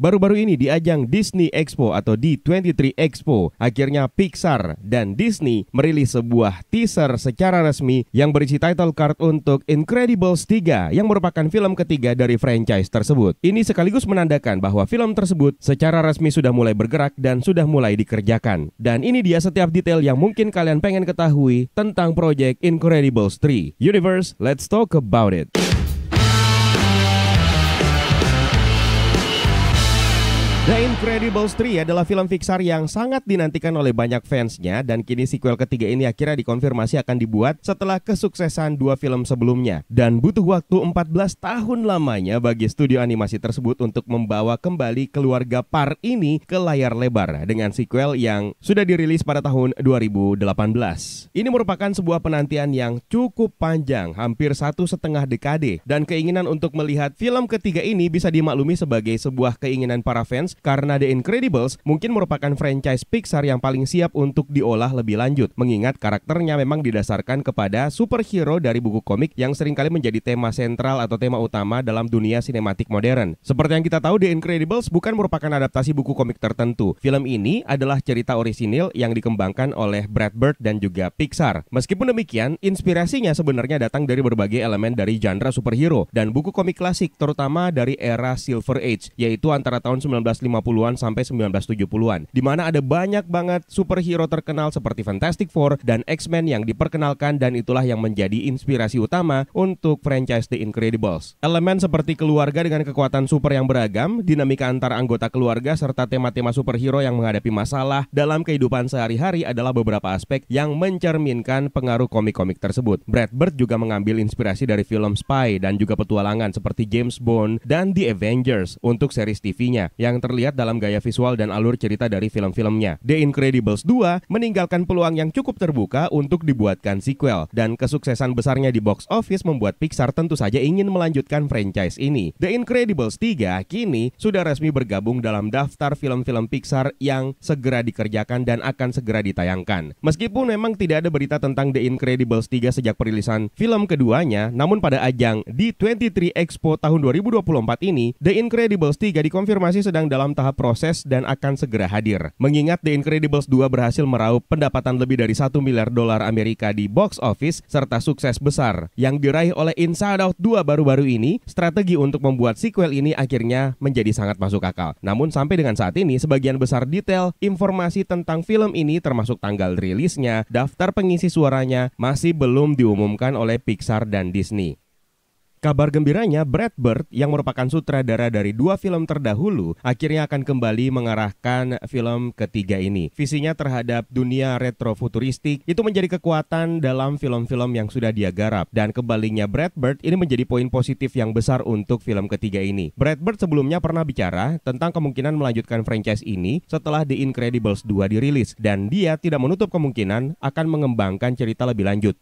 Baru-baru ini di ajang Disney Expo atau D23 Expo, akhirnya Pixar dan Disney merilis sebuah teaser secara resmi yang berisi title card untuk Incredibles 3 yang merupakan film ketiga dari franchise tersebut. Ini sekaligus menandakan bahwa film tersebut secara resmi sudah mulai bergerak dan sudah mulai dikerjakan. Dan ini dia setiap detail yang mungkin kalian pengen ketahui tentang proyek Incredibles 3. Universe, let's talk about it. The Incredibles 3 adalah film Pixar yang sangat dinantikan oleh banyak fansnya dan kini sequel ketiga ini akhirnya dikonfirmasi akan dibuat setelah kesuksesan dua film sebelumnya dan butuh waktu 14 tahun lamanya bagi studio animasi tersebut untuk membawa kembali keluarga Par ini ke layar lebar dengan sequel yang sudah dirilis pada tahun 2018. Ini merupakan sebuah penantian yang cukup panjang, hampir satu setengah dekade dan keinginan untuk melihat film ketiga ini bisa dimaklumi sebagai sebuah keinginan para fans karena The Incredibles mungkin merupakan franchise Pixar yang paling siap untuk diolah lebih lanjut, mengingat karakternya memang didasarkan kepada superhero dari buku komik yang seringkali menjadi tema sentral atau tema utama dalam dunia sinematik modern. Seperti yang kita tahu, The Incredibles bukan merupakan adaptasi buku komik tertentu. Film ini adalah cerita orisinil yang dikembangkan oleh Brad Bird dan juga Pixar. Meskipun demikian, inspirasinya sebenarnya datang dari berbagai elemen dari genre superhero dan buku komik klasik, terutama dari era Silver Age, yaitu antara tahun 19 1950-an sampai 1970-an, di mana ada banyak banget superhero terkenal seperti Fantastic Four dan X-Men yang diperkenalkan dan itulah yang menjadi inspirasi utama untuk franchise The Incredibles. Elemen seperti keluarga dengan kekuatan super yang beragam, dinamika antara anggota keluarga serta tema-tema superhero yang menghadapi masalah dalam kehidupan sehari-hari adalah beberapa aspek yang mencerminkan pengaruh komik-komik tersebut. Brad Bird juga mengambil inspirasi dari film Spy dan juga petualangan seperti James Bond dan The Avengers untuk series TV-nya yang terlihat dalam gaya visual dan alur cerita dari film-filmnya. The Incredibles 2 meninggalkan peluang yang cukup terbuka untuk dibuatkan sequel dan kesuksesan besarnya di box office membuat Pixar tentu saja ingin melanjutkan franchise ini. The Incredibles 3 kini sudah resmi bergabung dalam daftar film-film Pixar yang segera dikerjakan dan akan segera ditayangkan. Meskipun memang tidak ada berita tentang The Incredibles 3 sejak perilisan film keduanya, namun pada ajang D23 Expo tahun 2024 ini, The Incredibles 3 dikonfirmasi sedang dalam dalam tahap proses dan akan segera hadir. Mengingat The Incredibles 2 berhasil meraup pendapatan lebih dari 1 miliar dolar Amerika di box office serta sukses besar. Yang diraih oleh Inside Out 2 baru-baru ini, strategi untuk membuat sequel ini akhirnya menjadi sangat masuk akal. Namun sampai dengan saat ini, sebagian besar detail informasi tentang film ini termasuk tanggal rilisnya, daftar pengisi suaranya masih belum diumumkan oleh Pixar dan Disney. Kabar gembiranya, Brad Bird yang merupakan sutradara dari dua film terdahulu akhirnya akan kembali mengarahkan film ketiga ini. Visinya terhadap dunia retrofuturistik itu menjadi kekuatan dalam film-film yang sudah dia garap dan kembalinya Brad Bird ini menjadi poin positif yang besar untuk film ketiga ini. Brad Bird sebelumnya pernah bicara tentang kemungkinan melanjutkan franchise ini setelah The Incredibles 2 dirilis dan dia tidak menutup kemungkinan akan mengembangkan cerita lebih lanjut.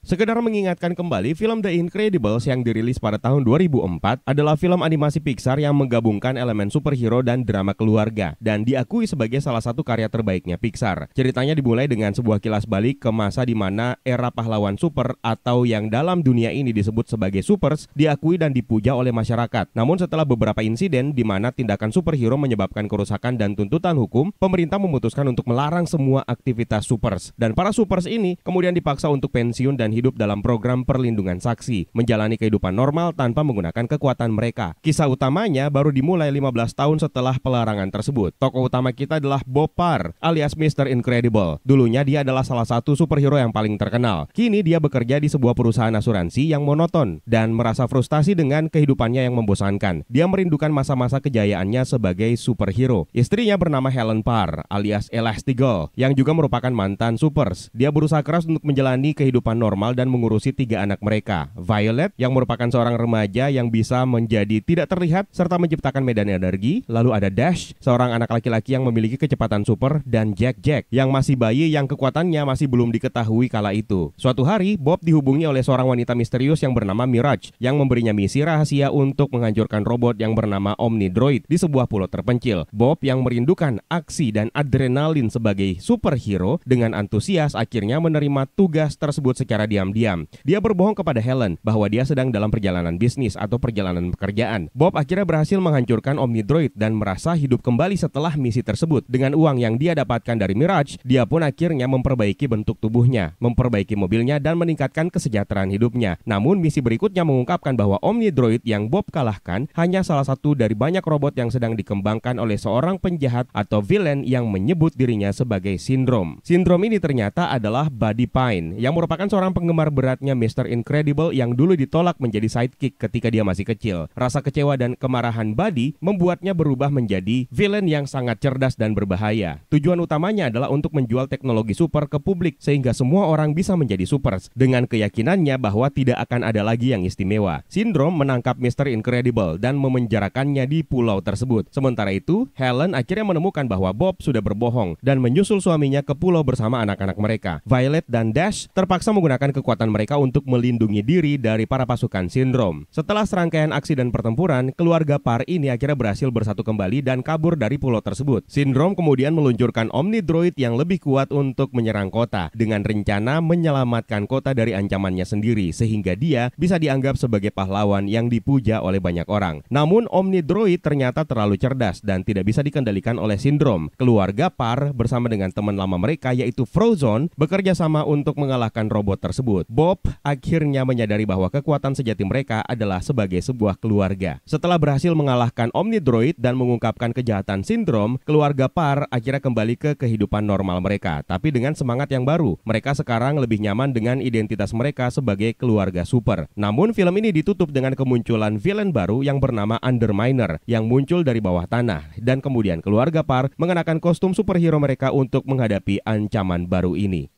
Sekedar mengingatkan kembali, film The Incredibles yang dirilis pada tahun 2004 adalah film animasi Pixar yang menggabungkan elemen superhero dan drama keluarga dan diakui sebagai salah satu karya terbaiknya Pixar. Ceritanya dimulai dengan sebuah kilas balik ke masa di mana era pahlawan super atau yang dalam dunia ini disebut sebagai supers diakui dan dipuja oleh masyarakat. Namun setelah beberapa insiden di mana tindakan superhero menyebabkan kerusakan dan tuntutan hukum, pemerintah memutuskan untuk melarang semua aktivitas supers dan para supers ini kemudian dipaksa untuk pensiun dan dan hidup dalam program perlindungan saksi, menjalani kehidupan normal tanpa menggunakan kekuatan mereka. Kisah utamanya baru dimulai 15 tahun setelah pelarangan tersebut. Tokoh utama kita adalah Bob Parr alias Mr. Incredible. Dulunya dia adalah salah satu superhero yang paling terkenal. Kini dia bekerja di sebuah perusahaan asuransi yang monoton dan merasa frustasi dengan kehidupannya yang membosankan. Dia merindukan masa-masa kejayaannya sebagai superhero. Istrinya bernama Helen Parr alias Elastigirl yang juga merupakan mantan supers. Dia berusaha keras untuk menjalani kehidupan normal normal dan mengurusi tiga anak mereka. Violet yang merupakan seorang remaja yang bisa menjadi tidak terlihat serta menciptakan medan energi. Lalu ada Dash, seorang anak laki-laki yang memiliki kecepatan super dan Jack Jack yang masih bayi yang kekuatannya masih belum diketahui kala itu. Suatu hari Bob dihubungi oleh seorang wanita misterius yang bernama Mirage yang memberinya misi rahasia untuk menghancurkan robot yang bernama Omnidroid di sebuah pulau terpencil. Bob yang merindukan aksi dan adrenalin sebagai superhero dengan antusias akhirnya menerima tugas tersebut secara diam-diam. Dia berbohong kepada Helen bahwa dia sedang dalam perjalanan bisnis atau perjalanan pekerjaan. Bob akhirnya berhasil menghancurkan Omnidroid dan merasa hidup kembali setelah misi tersebut. Dengan uang yang dia dapatkan dari Mirage, dia pun akhirnya memperbaiki bentuk tubuhnya, memperbaiki mobilnya, dan meningkatkan kesejahteraan hidupnya. Namun misi berikutnya mengungkapkan bahwa Omnidroid yang Bob kalahkan hanya salah satu dari banyak robot yang sedang dikembangkan oleh seorang penjahat atau villain yang menyebut dirinya sebagai sindrom. Sindrom ini ternyata adalah Body Pine yang merupakan seorang penggemar beratnya Mr. Incredible yang dulu ditolak menjadi sidekick ketika dia masih kecil. Rasa kecewa dan kemarahan Buddy membuatnya berubah menjadi villain yang sangat cerdas dan berbahaya. Tujuan utamanya adalah untuk menjual teknologi super ke publik sehingga semua orang bisa menjadi supers dengan keyakinannya bahwa tidak akan ada lagi yang istimewa. Sindrom menangkap Mr. Incredible dan memenjarakannya di pulau tersebut. Sementara itu, Helen akhirnya menemukan bahwa Bob sudah berbohong dan menyusul suaminya ke pulau bersama anak-anak mereka. Violet dan Dash terpaksa menggunakan menggunakan kekuatan mereka untuk melindungi diri dari para pasukan sindrom. Setelah serangkaian aksi dan pertempuran, keluarga Par ini akhirnya berhasil bersatu kembali dan kabur dari pulau tersebut. Sindrom kemudian meluncurkan Omnidroid yang lebih kuat untuk menyerang kota dengan rencana menyelamatkan kota dari ancamannya sendiri sehingga dia bisa dianggap sebagai pahlawan yang dipuja oleh banyak orang. Namun Omnidroid ternyata terlalu cerdas dan tidak bisa dikendalikan oleh sindrom. Keluarga Par bersama dengan teman lama mereka yaitu Frozone bekerja sama untuk mengalahkan robot tersebut tersebut. Bob akhirnya menyadari bahwa kekuatan sejati mereka adalah sebagai sebuah keluarga. Setelah berhasil mengalahkan Omnidroid dan mengungkapkan kejahatan sindrom, keluarga Par akhirnya kembali ke kehidupan normal mereka, tapi dengan semangat yang baru. Mereka sekarang lebih nyaman dengan identitas mereka sebagai keluarga super. Namun film ini ditutup dengan kemunculan villain baru yang bernama Underminer yang muncul dari bawah tanah dan kemudian keluarga Par mengenakan kostum superhero mereka untuk menghadapi ancaman baru ini.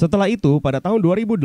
Setelah itu, pada tahun 2018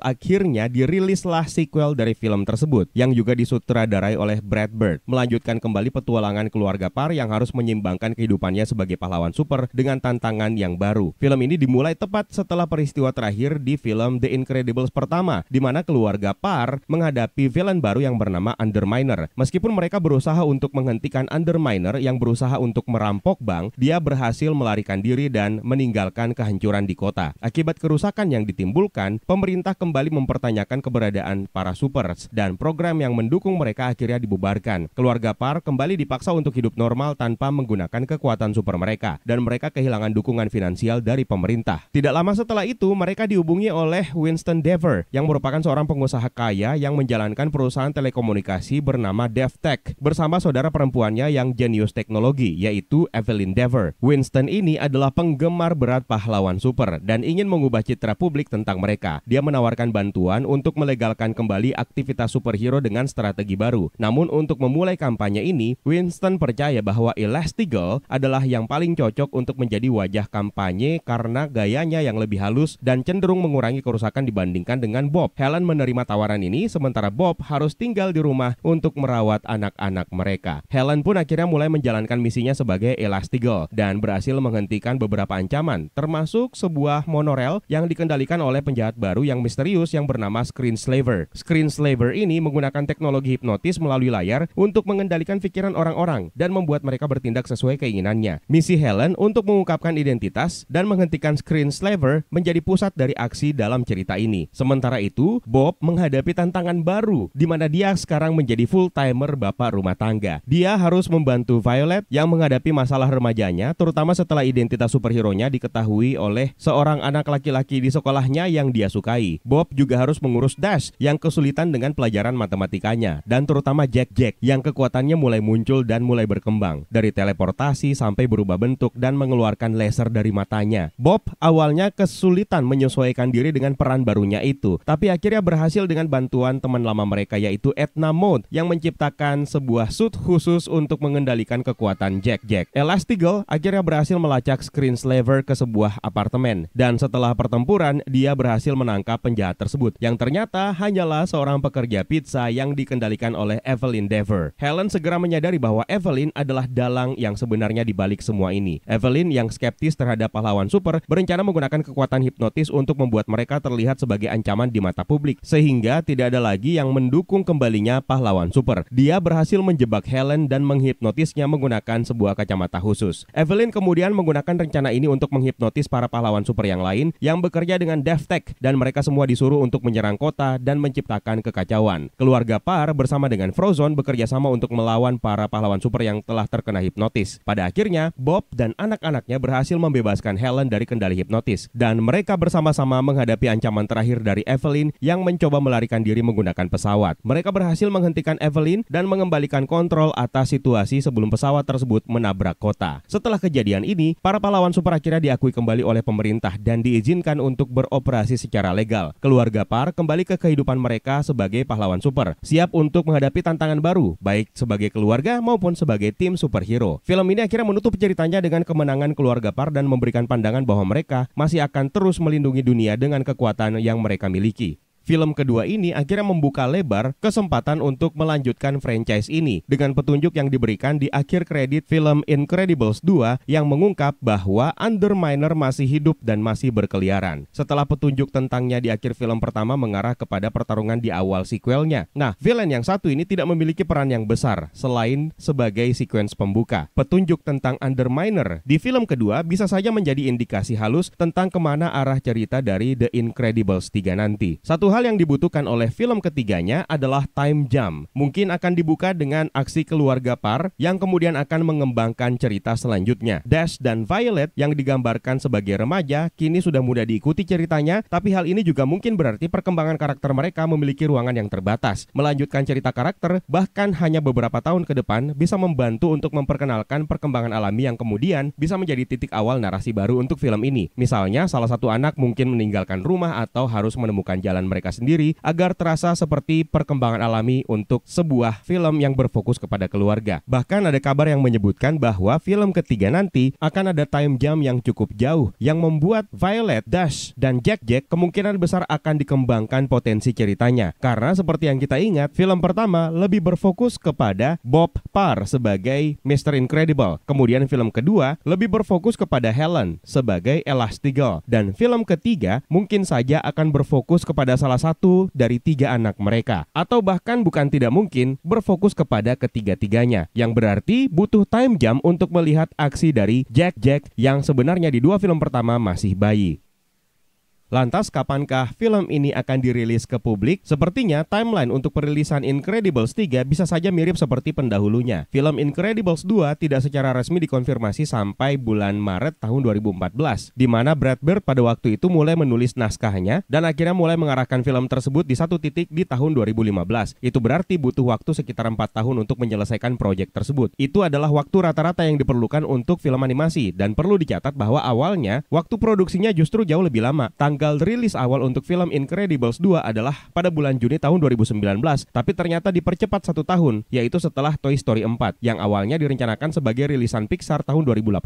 akhirnya dirilislah sequel dari film tersebut yang juga disutradarai oleh Brad Bird, melanjutkan kembali petualangan keluarga Parr yang harus menyimbangkan kehidupannya sebagai pahlawan super dengan tantangan yang baru. Film ini dimulai tepat setelah peristiwa terakhir di film The Incredibles pertama, di mana keluarga Parr menghadapi villain baru yang bernama Underminer. Meskipun mereka berusaha untuk menghentikan Underminer yang berusaha untuk merampok bank, dia berhasil melarikan diri dan meninggalkan kehancuran di kota. Akibat kerusakan yang ditimbulkan, pemerintah kembali mempertanyakan keberadaan para supers dan program yang mendukung mereka akhirnya dibubarkan. Keluarga Par kembali dipaksa untuk hidup normal tanpa menggunakan kekuatan super mereka dan mereka kehilangan dukungan finansial dari pemerintah. Tidak lama setelah itu, mereka dihubungi oleh Winston Dever yang merupakan seorang pengusaha kaya yang menjalankan perusahaan telekomunikasi bernama DevTech bersama saudara perempuannya yang jenius teknologi yaitu Evelyn Dever. Winston ini adalah penggemar berat pahlawan super dan ingin meng mengubah citra publik tentang mereka. Dia menawarkan bantuan untuk melegalkan kembali aktivitas superhero dengan strategi baru. Namun untuk memulai kampanye ini, Winston percaya bahwa Elastigirl adalah yang paling cocok untuk menjadi wajah kampanye karena gayanya yang lebih halus dan cenderung mengurangi kerusakan dibandingkan dengan Bob. Helen menerima tawaran ini sementara Bob harus tinggal di rumah untuk merawat anak-anak mereka. Helen pun akhirnya mulai menjalankan misinya sebagai Elastigirl dan berhasil menghentikan beberapa ancaman termasuk sebuah monorel yang dikendalikan oleh penjahat baru yang misterius yang bernama Screen Slaver. Screen Slaver ini menggunakan teknologi hipnotis melalui layar untuk mengendalikan pikiran orang-orang dan membuat mereka bertindak sesuai keinginannya. Misi Helen untuk mengungkapkan identitas dan menghentikan Screen Slaver menjadi pusat dari aksi dalam cerita ini. Sementara itu, Bob menghadapi tantangan baru di mana dia sekarang menjadi full-timer bapak rumah tangga. Dia harus membantu Violet yang menghadapi masalah remajanya, terutama setelah identitas superhero-nya diketahui oleh seorang anak laki laki-laki di sekolahnya yang dia sukai. Bob juga harus mengurus Dash yang kesulitan dengan pelajaran matematikanya dan terutama Jack Jack yang kekuatannya mulai muncul dan mulai berkembang dari teleportasi sampai berubah bentuk dan mengeluarkan laser dari matanya. Bob awalnya kesulitan menyesuaikan diri dengan peran barunya itu, tapi akhirnya berhasil dengan bantuan teman lama mereka yaitu Edna Mode yang menciptakan sebuah suit khusus untuk mengendalikan kekuatan Jack Jack. Elastigirl akhirnya berhasil melacak Screen Slaver ke sebuah apartemen dan setelah setelah pertempuran, dia berhasil menangkap penjahat tersebut, yang ternyata hanyalah seorang pekerja pizza yang dikendalikan oleh Evelyn Dever. Helen segera menyadari bahwa Evelyn adalah dalang yang sebenarnya dibalik semua ini. Evelyn yang skeptis terhadap pahlawan super berencana menggunakan kekuatan hipnotis untuk membuat mereka terlihat sebagai ancaman di mata publik, sehingga tidak ada lagi yang mendukung kembalinya pahlawan super. Dia berhasil menjebak Helen dan menghipnotisnya menggunakan sebuah kacamata khusus. Evelyn kemudian menggunakan rencana ini untuk menghipnotis para pahlawan super yang lain yang bekerja dengan DevTech dan mereka semua disuruh untuk menyerang kota dan menciptakan kekacauan. Keluarga Par bersama dengan Frozone bekerja sama untuk melawan para pahlawan super yang telah terkena hipnotis. Pada akhirnya, Bob dan anak-anaknya berhasil membebaskan Helen dari kendali hipnotis dan mereka bersama-sama menghadapi ancaman terakhir dari Evelyn yang mencoba melarikan diri menggunakan pesawat. Mereka berhasil menghentikan Evelyn dan mengembalikan kontrol atas situasi sebelum pesawat tersebut menabrak kota. Setelah kejadian ini, para pahlawan super akhirnya diakui kembali oleh pemerintah dan diizinkan diizinkan untuk beroperasi secara legal. Keluarga Par kembali ke kehidupan mereka sebagai pahlawan super, siap untuk menghadapi tantangan baru, baik sebagai keluarga maupun sebagai tim superhero. Film ini akhirnya menutup ceritanya dengan kemenangan keluarga Par dan memberikan pandangan bahwa mereka masih akan terus melindungi dunia dengan kekuatan yang mereka miliki film kedua ini akhirnya membuka lebar kesempatan untuk melanjutkan franchise ini dengan petunjuk yang diberikan di akhir kredit film Incredibles 2 yang mengungkap bahwa Underminer masih hidup dan masih berkeliaran. Setelah petunjuk tentangnya di akhir film pertama mengarah kepada pertarungan di awal sequelnya. Nah, villain yang satu ini tidak memiliki peran yang besar selain sebagai sequence pembuka. Petunjuk tentang Underminer di film kedua bisa saja menjadi indikasi halus tentang kemana arah cerita dari The Incredibles 3 nanti. Satu hal yang dibutuhkan oleh film ketiganya adalah time jump. Mungkin akan dibuka dengan aksi keluarga Parr yang kemudian akan mengembangkan cerita selanjutnya. Dash dan Violet yang digambarkan sebagai remaja kini sudah mudah diikuti ceritanya, tapi hal ini juga mungkin berarti perkembangan karakter mereka memiliki ruangan yang terbatas. Melanjutkan cerita karakter bahkan hanya beberapa tahun ke depan bisa membantu untuk memperkenalkan perkembangan alami yang kemudian bisa menjadi titik awal narasi baru untuk film ini. Misalnya salah satu anak mungkin meninggalkan rumah atau harus menemukan jalan mereka mereka sendiri agar terasa seperti perkembangan alami untuk sebuah film yang berfokus kepada keluarga. Bahkan ada kabar yang menyebutkan bahwa film ketiga nanti akan ada time jam yang cukup jauh yang membuat Violet, Dash, dan Jack Jack kemungkinan besar akan dikembangkan potensi ceritanya. Karena seperti yang kita ingat, film pertama lebih berfokus kepada Bob Parr sebagai Mr. Incredible. Kemudian film kedua lebih berfokus kepada Helen sebagai Elastigirl. Dan film ketiga mungkin saja akan berfokus kepada salah salah satu dari tiga anak mereka, atau bahkan bukan tidak mungkin berfokus kepada ketiga-tiganya, yang berarti butuh time jam untuk melihat aksi dari Jack Jack yang sebenarnya di dua film pertama masih bayi. Lantas kapankah film ini akan dirilis ke publik? Sepertinya timeline untuk perilisan Incredibles 3 bisa saja mirip seperti pendahulunya. Film Incredibles 2 tidak secara resmi dikonfirmasi sampai bulan Maret tahun 2014, di mana Brad Bird pada waktu itu mulai menulis naskahnya dan akhirnya mulai mengarahkan film tersebut di satu titik di tahun 2015. Itu berarti butuh waktu sekitar 4 tahun untuk menyelesaikan proyek tersebut. Itu adalah waktu rata-rata yang diperlukan untuk film animasi dan perlu dicatat bahwa awalnya waktu produksinya justru jauh lebih lama. Tanggal tanggal rilis awal untuk film Incredibles 2 adalah pada bulan Juni tahun 2019, tapi ternyata dipercepat satu tahun, yaitu setelah Toy Story 4 yang awalnya direncanakan sebagai rilisan Pixar tahun 2018,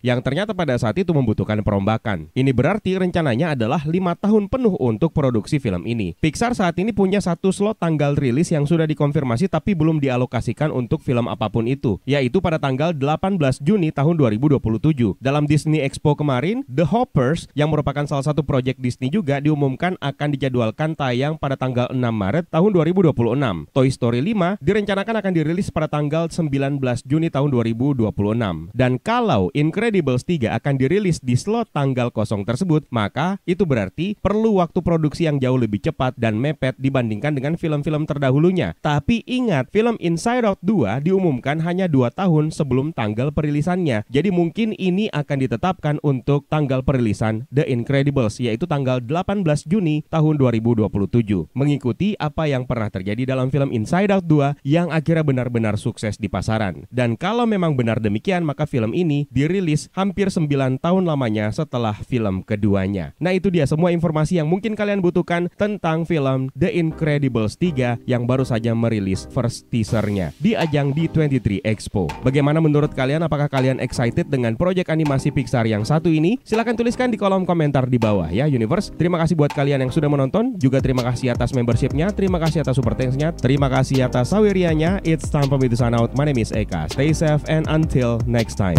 yang ternyata pada saat itu membutuhkan perombakan. Ini berarti rencananya adalah lima tahun penuh untuk produksi film ini. Pixar saat ini punya satu slot tanggal rilis yang sudah dikonfirmasi tapi belum dialokasikan untuk film apapun itu, yaitu pada tanggal 18 Juni tahun 2027. Dalam Disney Expo kemarin, The Hoppers yang merupakan salah satu proyek milik Disney juga diumumkan akan dijadwalkan tayang pada tanggal 6 Maret tahun 2026. Toy Story 5 direncanakan akan dirilis pada tanggal 19 Juni tahun 2026. Dan kalau Incredibles 3 akan dirilis di slot tanggal kosong tersebut, maka itu berarti perlu waktu produksi yang jauh lebih cepat dan mepet dibandingkan dengan film-film terdahulunya. Tapi ingat, film Inside Out 2 diumumkan hanya 2 tahun sebelum tanggal perilisannya. Jadi mungkin ini akan ditetapkan untuk tanggal perilisan The Incredibles, yaitu tanggal 18 Juni tahun 2027, mengikuti apa yang pernah terjadi dalam film Inside Out 2 yang akhirnya benar-benar sukses di pasaran. Dan kalau memang benar demikian, maka film ini dirilis hampir 9 tahun lamanya setelah film keduanya. Nah itu dia semua informasi yang mungkin kalian butuhkan tentang film The Incredibles 3 yang baru saja merilis first teasernya di ajang D23 Expo. Bagaimana menurut kalian? Apakah kalian excited dengan proyek animasi Pixar yang satu ini? Silahkan tuliskan di kolom komentar di bawah ya. Universe. Terima kasih buat kalian yang sudah menonton, juga terima kasih atas membershipnya, terima kasih atas super thanksnya, terima kasih atas sawirianya. It's time for me to sign out. My name is Eka. Stay safe and until next time.